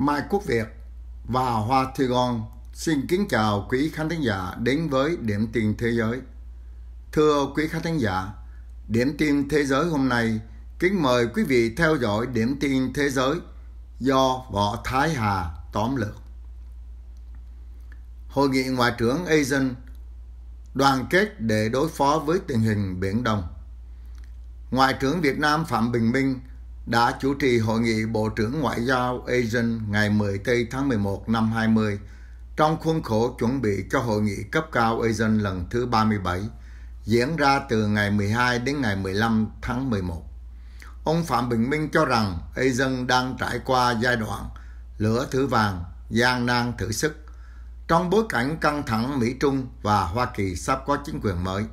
Mai Quốc Việt và Hoa Thi Gòn xin kính chào quý khán thính giả đến với Điểm tin Thế giới. Thưa quý khán thính giả, Điểm tin Thế giới hôm nay kính mời quý vị theo dõi Điểm tin Thế giới do Võ Thái Hà tóm lược. Hội nghị Ngoại trưởng ASEAN đoàn kết để đối phó với tình hình Biển Đông. Ngoại trưởng Việt Nam Phạm Bình Minh đã chủ trì hội nghị Bộ trưởng Ngoại giao ASEAN ngày tây tháng 11 năm 20 trong khuôn khổ chuẩn bị cho hội nghị cấp cao ASEAN lần thứ 37 diễn ra từ ngày 12 đến ngày 15 tháng 11. Ông Phạm Bình Minh cho rằng ASEAN đang trải qua giai đoạn lửa thử vàng, gian nan thử sức trong bối cảnh căng thẳng Mỹ Trung và Hoa Kỳ sắp có chính quyền mới.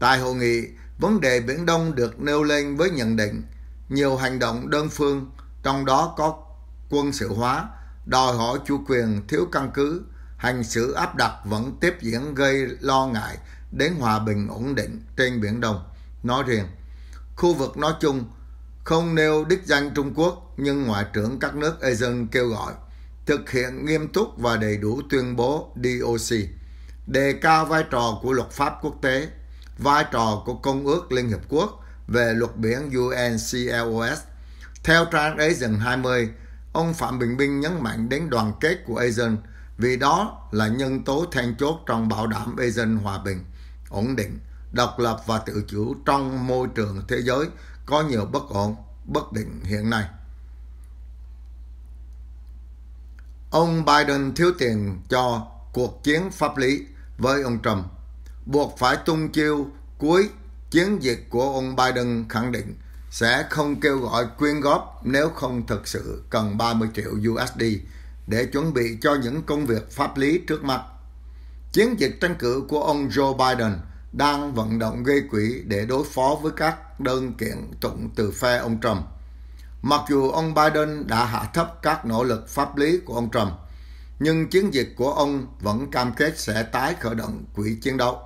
Tại hội nghị, vấn đề Biển Đông được nêu lên với nhận định nhiều hành động đơn phương, trong đó có quân sự hóa, đòi hỏi chủ quyền thiếu căn cứ, hành xử áp đặt vẫn tiếp diễn gây lo ngại đến hòa bình ổn định trên Biển Đông. Nói riêng, khu vực nói chung không nêu đích danh Trung Quốc nhưng Ngoại trưởng các nước ASEAN kêu gọi thực hiện nghiêm túc và đầy đủ tuyên bố DOC, đề cao vai trò của luật pháp quốc tế, vai trò của Công ước Liên Hiệp Quốc – về luật biển UNCLOS. Theo trang Asian 20, ông Phạm Bình Minh nhấn mạnh đến đoàn kết của ASEAN vì đó là nhân tố then chốt trong bảo đảm ASEAN hòa bình, ổn định, độc lập và tự chủ trong môi trường thế giới có nhiều bất ổn, bất định hiện nay. Ông Biden thiếu tiền cho cuộc chiến pháp lý với ông Trump, buộc phải tung chiêu cuối chiến dịch của ông Biden khẳng định sẽ không kêu gọi quyên góp nếu không thực sự cần 30 triệu USD để chuẩn bị cho những công việc pháp lý trước mặt. Chiến dịch tranh cử của ông Joe Biden đang vận động gây quỹ để đối phó với các đơn kiện tụng từ phe ông Trump. Mặc dù ông Biden đã hạ thấp các nỗ lực pháp lý của ông Trump, nhưng chiến dịch của ông vẫn cam kết sẽ tái khởi động quỹ chiến đấu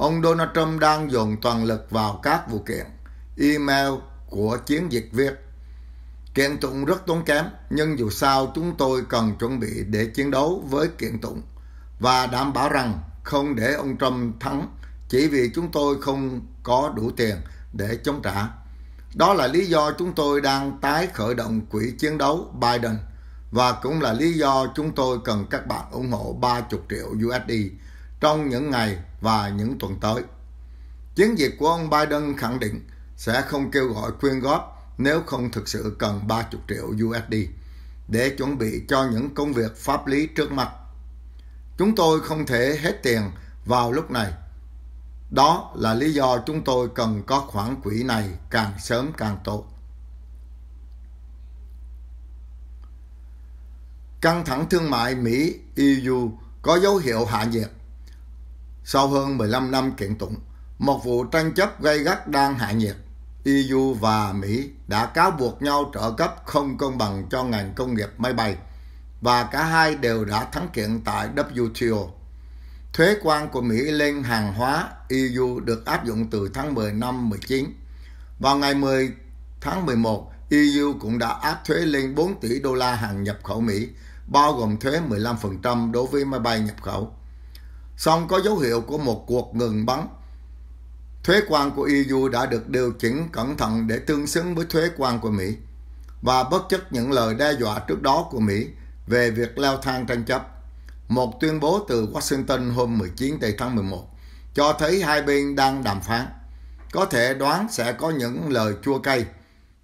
ông Donald Trump đang dồn toàn lực vào các vụ kiện email của chiến dịch Việt. Kiện tụng rất tốn kém, nhưng dù sao chúng tôi cần chuẩn bị để chiến đấu với kiện tụng và đảm bảo rằng không để ông Trump thắng chỉ vì chúng tôi không có đủ tiền để chống trả. Đó là lý do chúng tôi đang tái khởi động quỹ chiến đấu Biden và cũng là lý do chúng tôi cần các bạn ủng hộ 30 triệu USD trong những ngày và những tuần tới. Chiến dịch của ông Biden khẳng định sẽ không kêu gọi quyên góp nếu không thực sự cần 30 triệu USD để chuẩn bị cho những công việc pháp lý trước mặt. Chúng tôi không thể hết tiền vào lúc này. Đó là lý do chúng tôi cần có khoản quỹ này càng sớm càng tốt. Căng thẳng thương mại Mỹ-EU có dấu hiệu hạ nhiệt sau hơn 15 năm kiện tụng, một vụ tranh chấp gây gắt đang hạ nhiệt. EU và Mỹ đã cáo buộc nhau trợ cấp không công bằng cho ngành công nghiệp máy bay và cả hai đều đã thắng kiện tại WTO. Thuế quan của Mỹ lên hàng hóa EU được áp dụng từ tháng 10 năm 19. Vào ngày 10 tháng 11, EU cũng đã áp thuế lên 4 tỷ đô la hàng nhập khẩu Mỹ, bao gồm thuế 15% đối với máy bay nhập khẩu song có dấu hiệu của một cuộc ngừng bắn. Thuế quan của EU đã được điều chỉnh cẩn thận để tương xứng với thuế quan của Mỹ và bất chấp những lời đe dọa trước đó của Mỹ về việc leo thang tranh chấp. Một tuyên bố từ Washington hôm 19 tây tháng 11 cho thấy hai bên đang đàm phán. Có thể đoán sẽ có những lời chua cay.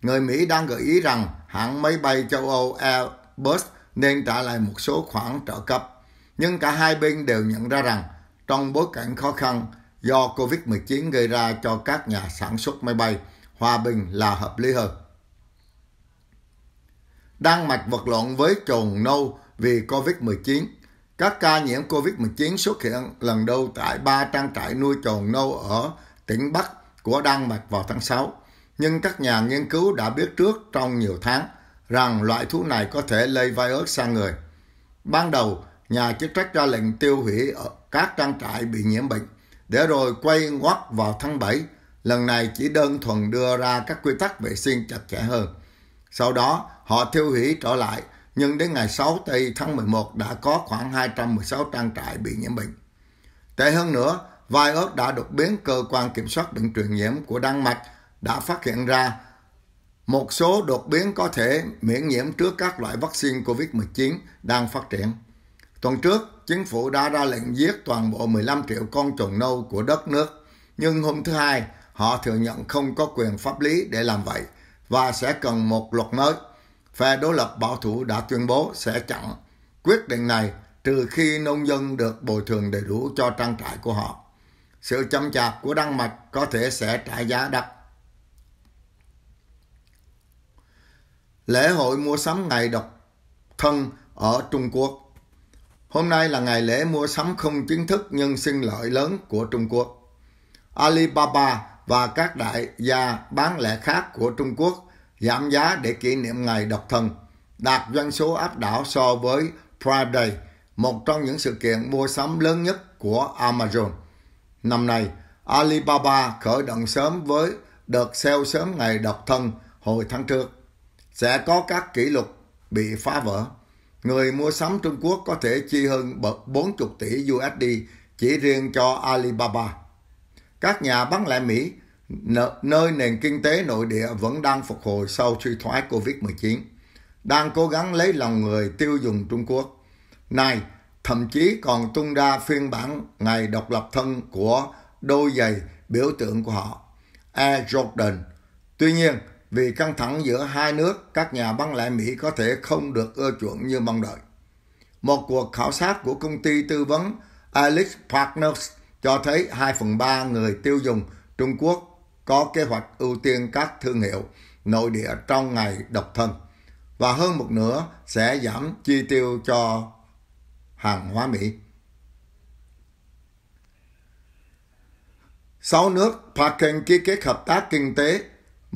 Người Mỹ đang gợi ý rằng hãng máy bay châu Âu Airbus nên trả lại một số khoản trợ cấp nhưng cả hai bên đều nhận ra rằng trong bối cảnh khó khăn do Covid-19 gây ra cho các nhà sản xuất máy bay, hòa bình là hợp lý hơn. Đan Mạch vật lộn với trồn nâu vì Covid-19. Các ca nhiễm Covid-19 xuất hiện lần đầu tại ba trang trại nuôi trồn nâu ở tỉnh Bắc của Đan Mạch vào tháng 6. Nhưng các nhà nghiên cứu đã biết trước trong nhiều tháng rằng loại thú này có thể lây virus sang người. Ban đầu, nhà chức trách ra lệnh tiêu hủy ở các trang trại bị nhiễm bệnh, để rồi quay ngoắt vào tháng 7. Lần này chỉ đơn thuần đưa ra các quy tắc vệ sinh chặt chẽ hơn. Sau đó, họ tiêu hủy trở lại, nhưng đến ngày 6 tây tháng 11 đã có khoảng 216 trang trại bị nhiễm bệnh. Tệ hơn nữa, vài virus đã đột biến cơ quan kiểm soát bệnh truyền nhiễm của Đan Mạch đã phát hiện ra một số đột biến có thể miễn nhiễm trước các loại vaccine COVID-19 đang phát triển. Tuần trước, chính phủ đã ra lệnh giết toàn bộ 15 triệu con trùng nâu của đất nước. Nhưng hôm thứ Hai, họ thừa nhận không có quyền pháp lý để làm vậy và sẽ cần một luật mới. Phe đối lập bảo thủ đã tuyên bố sẽ chặn quyết định này trừ khi nông dân được bồi thường đầy đủ cho trang trại của họ. Sự chậm chạp của Đan Mạch có thể sẽ trả giá đắt. Lễ hội mua sắm ngày độc thân ở Trung Quốc Hôm nay là ngày lễ mua sắm không chính thức nhưng sinh lợi lớn của Trung Quốc. Alibaba và các đại gia bán lẻ khác của Trung Quốc giảm giá để kỷ niệm ngày độc thân, đạt doanh số áp đảo so với Prime Day, một trong những sự kiện mua sắm lớn nhất của Amazon. Năm nay, Alibaba khởi động sớm với đợt sale sớm ngày độc thân hồi tháng trước. Sẽ có các kỷ lục bị phá vỡ. Người mua sắm Trung Quốc có thể chi hơn 40 tỷ USD chỉ riêng cho Alibaba. Các nhà bán lẻ Mỹ, nơi nền kinh tế nội địa vẫn đang phục hồi sau suy thoái Covid-19, đang cố gắng lấy lòng người tiêu dùng Trung Quốc. Này, thậm chí còn tung ra phiên bản ngày độc lập thân của đôi giày biểu tượng của họ, Air Jordan. Tuy nhiên, vì căng thẳng giữa hai nước, các nhà bán lẻ Mỹ có thể không được ưa chuộng như mong đợi. Một cuộc khảo sát của công ty tư vấn Alice Partners cho thấy 2 phần 3 người tiêu dùng Trung Quốc có kế hoạch ưu tiên các thương hiệu nội địa trong ngày độc thân và hơn một nửa sẽ giảm chi tiêu cho hàng hóa Mỹ. Sáu nước Parkin ký kết hợp tác kinh tế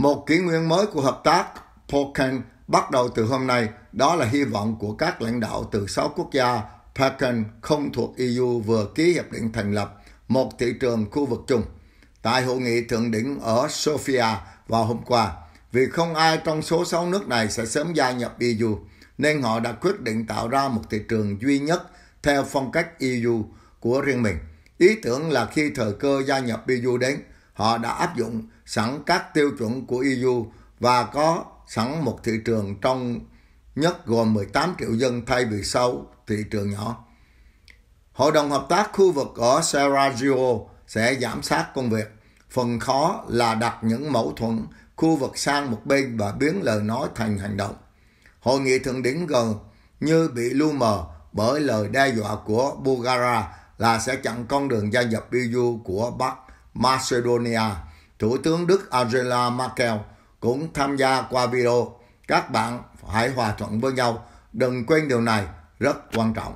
một kỷ nguyên mới của hợp tác POCAN bắt đầu từ hôm nay, đó là hy vọng của các lãnh đạo từ 6 quốc gia PACAN không thuộc EU vừa ký hiệp định thành lập một thị trường khu vực chung. Tại hội nghị thượng đỉnh ở Sofia vào hôm qua, vì không ai trong số 6 nước này sẽ sớm gia nhập EU, nên họ đã quyết định tạo ra một thị trường duy nhất theo phong cách EU của riêng mình. Ý tưởng là khi thời cơ gia nhập EU đến, họ đã áp dụng sẵn các tiêu chuẩn của EU và có sẵn một thị trường trong nhất gồm 18 triệu dân thay vì sau thị trường nhỏ. Hội đồng Hợp tác khu vực ở Sarajevo sẽ giám sát công việc. Phần khó là đặt những mẫu thuẫn khu vực sang một bên và biến lời nói thành hành động. Hội nghị thượng đỉnh gần như bị lu mờ bởi lời đe dọa của Bulgaria là sẽ chặn con đường gia nhập EU của Bắc Macedonia Thủ tướng Đức Angela Merkel cũng tham gia qua video. Các bạn hãy hòa thuận với nhau. Đừng quên điều này rất quan trọng.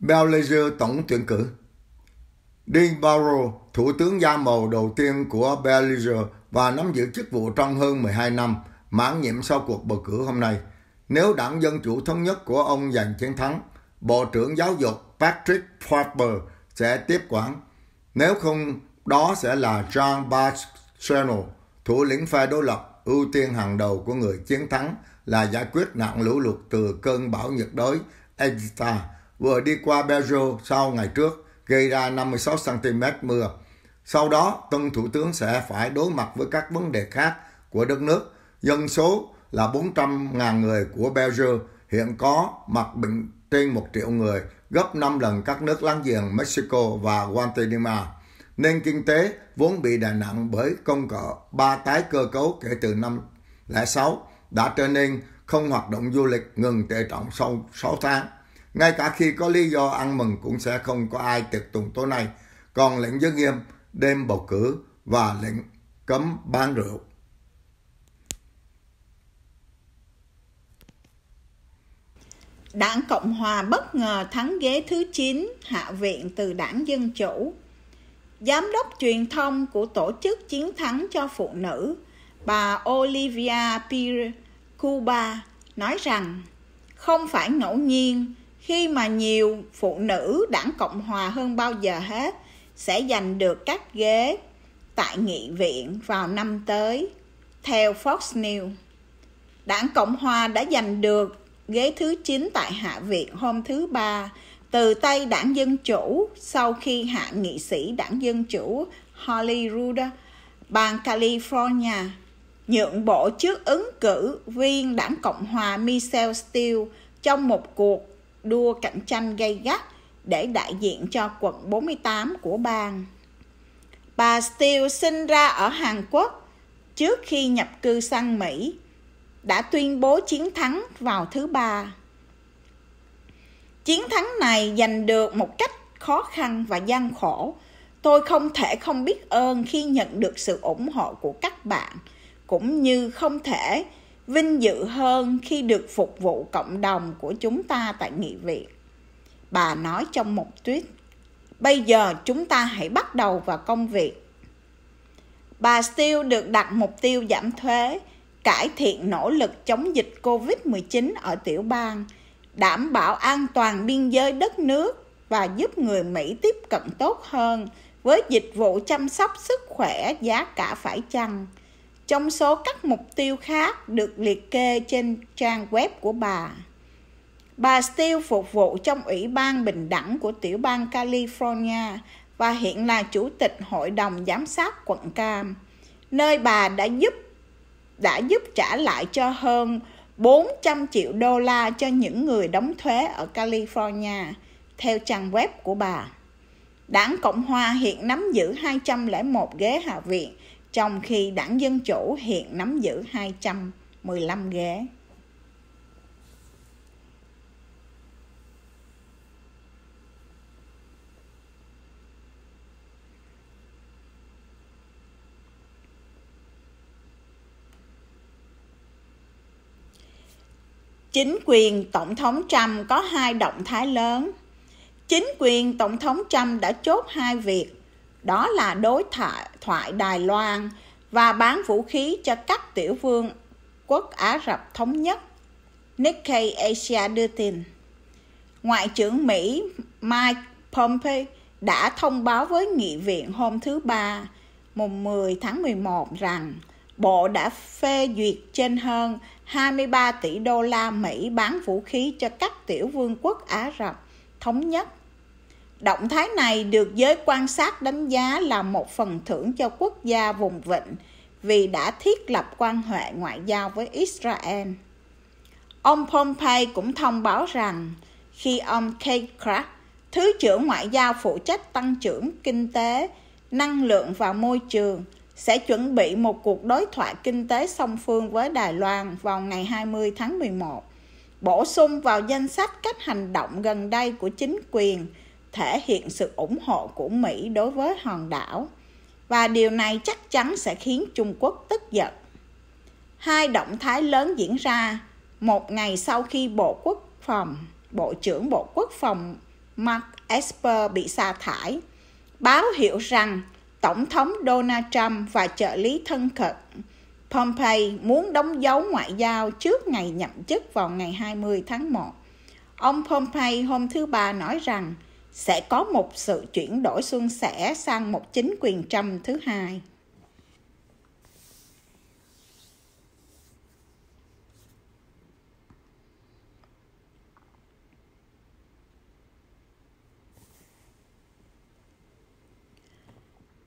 Belgium tổng tuyển cử Dean Barrow, thủ tướng da màu đầu tiên của Belgium và nắm giữ chức vụ trong hơn 12 năm, mãn nhiệm sau cuộc bầu cử hôm nay. Nếu đảng Dân Chủ Thống nhất của ông giành chiến thắng, Bộ trưởng Giáo dục Patrick Harper sẽ tiếp quản. Nếu không, đó sẽ là John Bashano, thủ lĩnh phe đối lập, ưu tiên hàng đầu của người chiến thắng là giải quyết nạn lũ lụt từ cơn bão nhiệt đới Edita vừa đi qua Belgium sau ngày trước, gây ra 56cm mưa. Sau đó, tân thủ tướng sẽ phải đối mặt với các vấn đề khác của đất nước. Dân số là 400.000 người của Belgium hiện có mặt bệnh trên 1 triệu người gấp 5 lần các nước láng giềng Mexico và Guatemala. Nền kinh tế vốn bị đè nặng bởi công cỡ ba tái cơ cấu kể từ năm 2006 đã trở nên không hoạt động du lịch ngừng tệ trọng sau 6 tháng. Ngay cả khi có lý do ăn mừng cũng sẽ không có ai tiệc tùng tối nay. Còn lệnh giới nghiêm, đêm bầu cử và lệnh cấm bán rượu. Đảng Cộng Hòa bất ngờ thắng ghế thứ 9 Hạ viện từ Đảng Dân Chủ. Giám đốc truyền thông của tổ chức chiến thắng cho phụ nữ, bà Olivia Pir Cuba nói rằng không phải ngẫu nhiên khi mà nhiều phụ nữ đảng Cộng Hòa hơn bao giờ hết sẽ giành được các ghế tại nghị viện vào năm tới, theo Fox News. Đảng Cộng Hòa đã giành được ghế thứ 9 tại Hạ viện hôm thứ Ba từ tay đảng Dân Chủ sau khi hạ nghị sĩ đảng Dân Chủ Holly Ruder, bang California, nhượng bộ trước ứng cử viên đảng Cộng hòa Michelle Steele trong một cuộc đua cạnh tranh gay gắt để đại diện cho quận 48 của bang. Bà Steele sinh ra ở Hàn Quốc trước khi nhập cư sang Mỹ – đã tuyên bố chiến thắng vào thứ ba. Chiến thắng này giành được một cách khó khăn và gian khổ. Tôi không thể không biết ơn khi nhận được sự ủng hộ của các bạn, cũng như không thể vinh dự hơn khi được phục vụ cộng đồng của chúng ta tại nghị viện. Bà nói trong một tweet, bây giờ chúng ta hãy bắt đầu vào công việc. Bà Steele được đặt mục tiêu giảm thuế cải thiện nỗ lực chống dịch COVID-19 ở tiểu bang, đảm bảo an toàn biên giới đất nước và giúp người Mỹ tiếp cận tốt hơn với dịch vụ chăm sóc sức khỏe giá cả phải chăng. Trong số các mục tiêu khác được liệt kê trên trang web của bà. Bà Steele phục vụ trong Ủy ban Bình đẳng của tiểu bang California và hiện là Chủ tịch Hội đồng Giám sát quận Cam, nơi bà đã giúp đã giúp trả lại cho hơn 400 triệu đô la cho những người đóng thuế ở California, theo trang web của bà. Đảng Cộng Hòa hiện nắm giữ 201 ghế Hạ viện, trong khi đảng Dân Chủ hiện nắm giữ 215 ghế. Chính quyền Tổng thống Trump có hai động thái lớn. Chính quyền Tổng thống Trump đã chốt hai việc, đó là đối thoại, thoại Đài Loan và bán vũ khí cho các tiểu vương quốc Ả Rập Thống Nhất. Nikkei Asia đưa tin. Ngoại trưởng Mỹ Mike Pompeo đã thông báo với nghị viện hôm thứ Ba, mùng 10 tháng 11 rằng Bộ đã phê duyệt trên hơn 23 tỷ đô la Mỹ bán vũ khí cho các tiểu vương quốc Ả Rập thống nhất. Động thái này được giới quan sát đánh giá là một phần thưởng cho quốc gia vùng vịnh vì đã thiết lập quan hệ ngoại giao với Israel. Ông Pompeo cũng thông báo rằng khi ông Kate Crack, Thứ trưởng Ngoại giao phụ trách tăng trưởng kinh tế, năng lượng và môi trường – sẽ chuẩn bị một cuộc đối thoại kinh tế song phương với Đài Loan vào ngày 20 tháng 11, bổ sung vào danh sách các hành động gần đây của chính quyền thể hiện sự ủng hộ của Mỹ đối với hòn đảo và điều này chắc chắn sẽ khiến Trung Quốc tức giận. Hai động thái lớn diễn ra một ngày sau khi Bộ Quốc phòng, Bộ trưởng Bộ Quốc phòng Mark Esper bị sa thải, báo hiệu rằng Tổng thống Donald Trump và trợ lý thân cận Pompeo muốn đóng dấu ngoại giao trước ngày nhậm chức vào ngày 20 tháng 1. Ông Pompeo hôm thứ Ba nói rằng sẽ có một sự chuyển đổi xuân sẻ sang một chính quyền Trump thứ hai.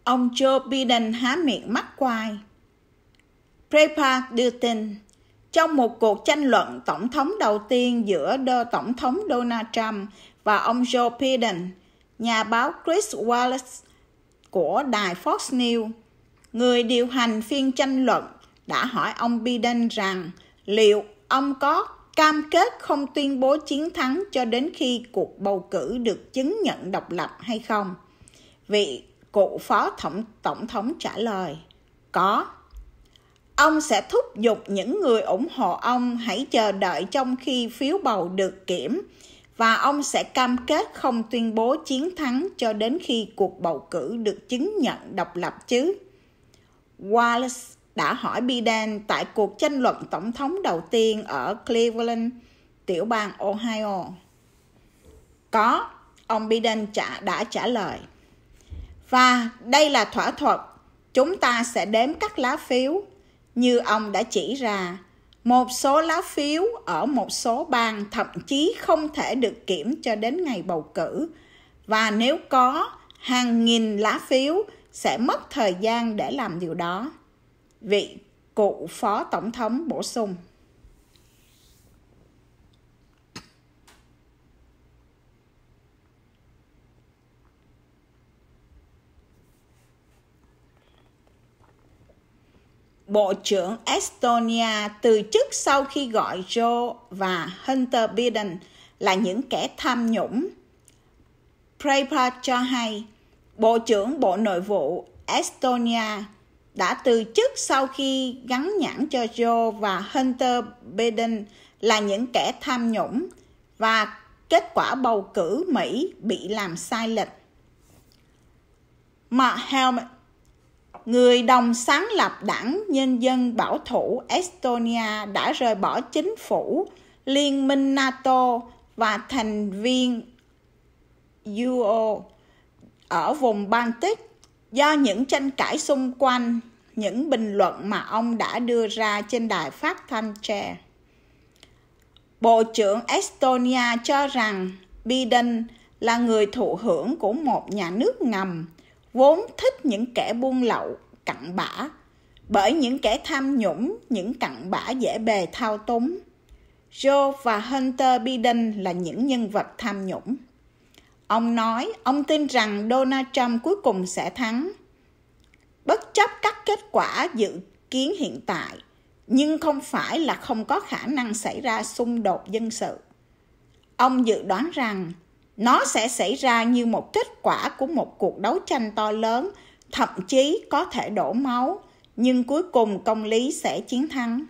Ông Joe Biden há miệng mắc quai. Prepa đưa tin, trong một cuộc tranh luận tổng thống đầu tiên giữa đô tổng thống Donald Trump và ông Joe Biden, nhà báo Chris Wallace của đài Fox News, người điều hành phiên tranh luận đã hỏi ông Biden rằng liệu ông có cam kết không tuyên bố chiến thắng cho đến khi cuộc bầu cử được chứng nhận độc lập hay không. Vị Cựu phó tổng, tổng thống trả lời, có. Ông sẽ thúc giục những người ủng hộ ông hãy chờ đợi trong khi phiếu bầu được kiểm và ông sẽ cam kết không tuyên bố chiến thắng cho đến khi cuộc bầu cử được chứng nhận độc lập chứ. Wallace đã hỏi Biden tại cuộc tranh luận tổng thống đầu tiên ở Cleveland, tiểu bang Ohio. Có, ông Biden trả, đã trả lời. Và đây là thỏa thuận, chúng ta sẽ đếm các lá phiếu như ông đã chỉ ra. Một số lá phiếu ở một số bang thậm chí không thể được kiểm cho đến ngày bầu cử và nếu có hàng nghìn lá phiếu sẽ mất thời gian để làm điều đó. Vị cựu phó tổng thống bổ sung Bộ trưởng Estonia từ chức sau khi gọi Joe và Hunter Biden là những kẻ tham nhũng. Prepa cho hay, Bộ trưởng Bộ Nội vụ Estonia đã từ chức sau khi gắn nhãn cho Joe và Hunter Biden là những kẻ tham nhũng và kết quả bầu cử Mỹ bị làm sai lệch. Mark Helm người đồng sáng lập đảng Nhân dân Bảo thủ Estonia đã rời bỏ chính phủ, liên minh NATO và thành viên UO ở vùng Baltic do những tranh cãi xung quanh những bình luận mà ông đã đưa ra trên đài phát thanh tre. Bộ trưởng Estonia cho rằng Biden là người thụ hưởng của một nhà nước ngầm vốn thích những kẻ buôn lậu cặn bã bởi những kẻ tham nhũng những cặn bã dễ bề thao túng Joe và Hunter Biden là những nhân vật tham nhũng. Ông nói ông tin rằng Donald Trump cuối cùng sẽ thắng. Bất chấp các kết quả dự kiến hiện tại, nhưng không phải là không có khả năng xảy ra xung đột dân sự. Ông dự đoán rằng nó sẽ xảy ra như một kết quả của một cuộc đấu tranh to lớn thậm chí có thể đổ máu nhưng cuối cùng công lý sẽ chiến thắng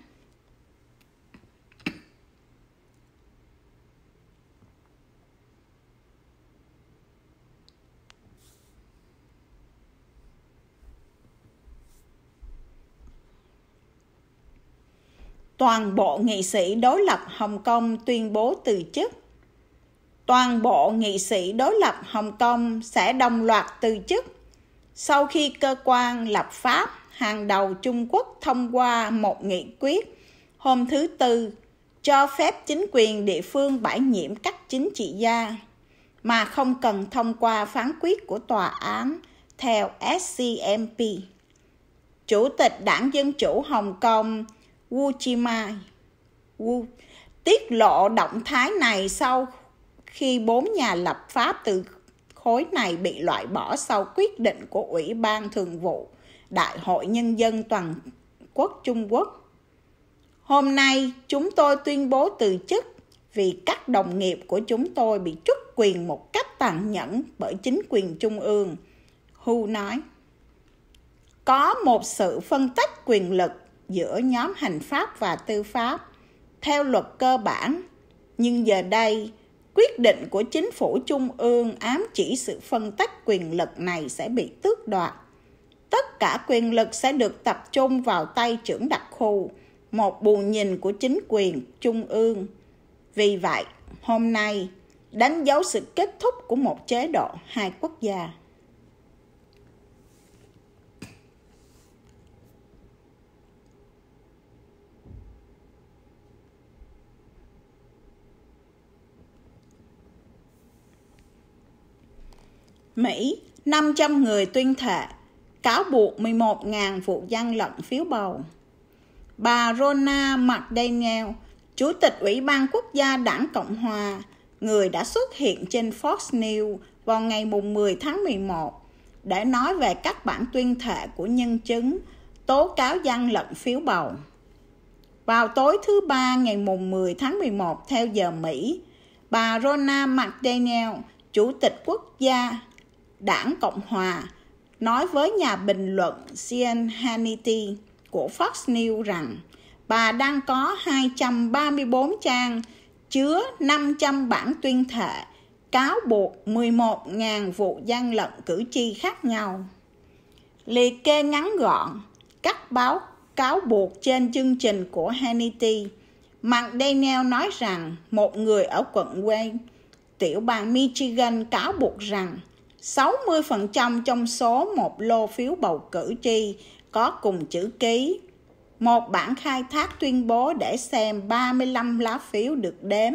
toàn bộ nghị sĩ đối lập Hồng Kông tuyên bố từ chức toàn bộ nghị sĩ đối lập Hồng Kông sẽ đồng loạt từ chức sau khi cơ quan lập pháp hàng đầu Trung Quốc thông qua một nghị quyết hôm thứ Tư cho phép chính quyền địa phương bãi nhiệm các chính trị gia mà không cần thông qua phán quyết của tòa án theo SCMP. Chủ tịch Đảng Dân Chủ Hồng Kông Wu Chi Mai Wu, tiết lộ động thái này sau khi bốn nhà lập pháp từ khối này bị loại bỏ sau quyết định của Ủy ban Thường vụ Đại hội Nhân dân Toàn quốc Trung Quốc. Hôm nay, chúng tôi tuyên bố từ chức vì các đồng nghiệp của chúng tôi bị trút quyền một cách tàn nhẫn bởi chính quyền trung ương. Hu nói, có một sự phân tách quyền lực giữa nhóm hành pháp và tư pháp theo luật cơ bản. Nhưng giờ đây, quyết định của chính phủ trung ương ám chỉ sự phân tách quyền lực này sẽ bị tước đoạt tất cả quyền lực sẽ được tập trung vào tay trưởng đặc khu một bù nhìn của chính quyền trung ương vì vậy hôm nay đánh dấu sự kết thúc của một chế độ hai quốc gia Mỹ 500 người tuyên thệ, cáo buộc 11.000 vụ gian lận phiếu bầu. Bà Rona McDaniel, Chủ tịch Ủy ban Quốc gia Đảng Cộng Hòa, người đã xuất hiện trên Fox News vào ngày 10 tháng 11 để nói về các bản tuyên thệ của nhân chứng tố cáo gian lận phiếu bầu. Vào tối thứ Ba ngày mùng 10 tháng 11 theo giờ Mỹ, bà Rona McDaniel, Chủ tịch Quốc gia Đảng Cộng Hòa nói với nhà bình luận Sean Hannity của Fox News rằng bà đang có 234 trang chứa 500 bản tuyên thệ cáo buộc 11.000 vụ gian lận cử tri khác nhau. Liệt kê ngắn gọn các báo cáo buộc trên chương trình của Hannity. daniel nói rằng một người ở quận Wayne, tiểu bang Michigan cáo buộc rằng 60% trong số một lô phiếu bầu cử tri có cùng chữ ký. Một bản khai thác tuyên bố để xem 35 lá phiếu được đếm,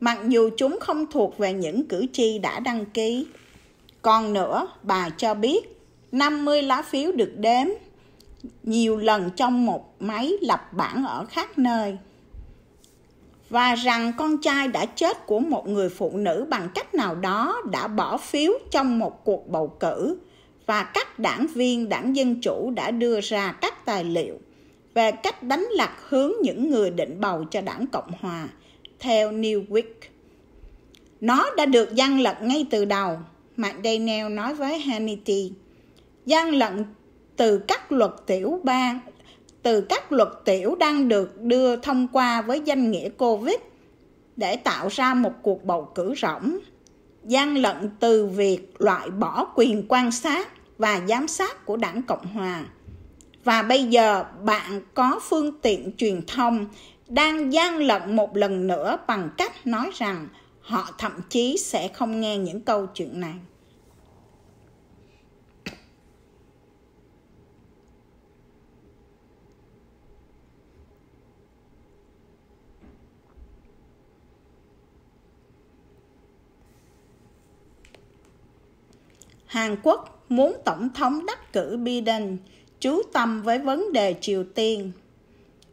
mặc dù chúng không thuộc về những cử tri đã đăng ký. Còn nữa, bà cho biết 50 lá phiếu được đếm nhiều lần trong một máy lập bảng ở khác nơi và rằng con trai đã chết của một người phụ nữ bằng cách nào đó đã bỏ phiếu trong một cuộc bầu cử và các đảng viên đảng Dân Chủ đã đưa ra các tài liệu về cách đánh lạc hướng những người định bầu cho đảng Cộng Hòa, theo Newwick. Nó đã được gian lận ngay từ đầu, McDaniel nói với Hannity. Gian lận từ các luật tiểu bang từ các luật tiểu đang được đưa thông qua với danh nghĩa COVID để tạo ra một cuộc bầu cử rỗng. Gian lận từ việc loại bỏ quyền quan sát và giám sát của đảng Cộng Hòa. Và bây giờ bạn có phương tiện truyền thông đang gian lận một lần nữa bằng cách nói rằng họ thậm chí sẽ không nghe những câu chuyện này Hàn Quốc muốn Tổng thống đắc cử Biden chú tâm với vấn đề Triều Tiên.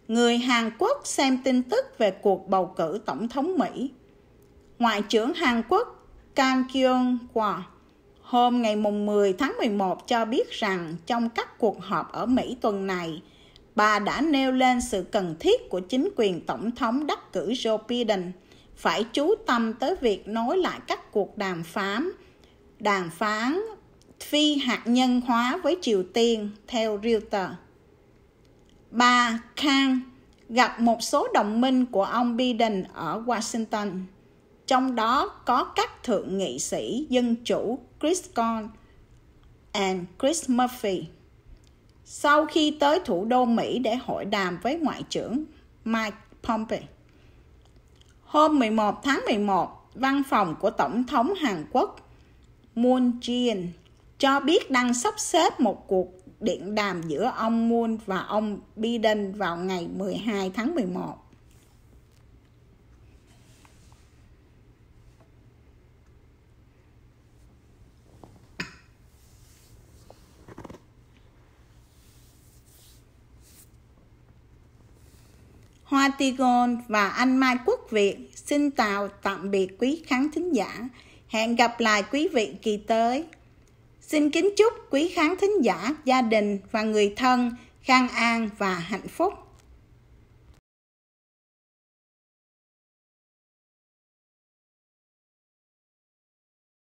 Người Hàn Quốc xem tin tức về cuộc bầu cử Tổng thống Mỹ. Ngoại trưởng Hàn Quốc Kang Kyung-hwa hôm ngày 10 tháng 11 cho biết rằng trong các cuộc họp ở Mỹ tuần này, bà đã nêu lên sự cần thiết của chính quyền Tổng thống đắc cử Joe Biden phải chú tâm tới việc nối lại các cuộc đàm phán đàm phán phi hạt nhân hóa với Triều Tiên theo Reuters. Bà Kang gặp một số đồng minh của ông Biden ở Washington, trong đó có các thượng nghị sĩ dân chủ Chris Cohn and Chris Murphy. Sau khi tới thủ đô Mỹ để hội đàm với Ngoại trưởng Mike Pompeo. Hôm 11 tháng 11, văn phòng của Tổng thống Hàn Quốc Moon Jae-in cho biết đang sắp xếp một cuộc điện đàm giữa ông Moon và ông Biden vào ngày 12 tháng 11. Hoa Tigon và anh Mai Quốc Việt xin chào tạm biệt quý khán thính giả. Hẹn gặp lại quý vị kỳ tới. Xin kính chúc quý khán thính giả, gia đình và người thân khang an và hạnh phúc.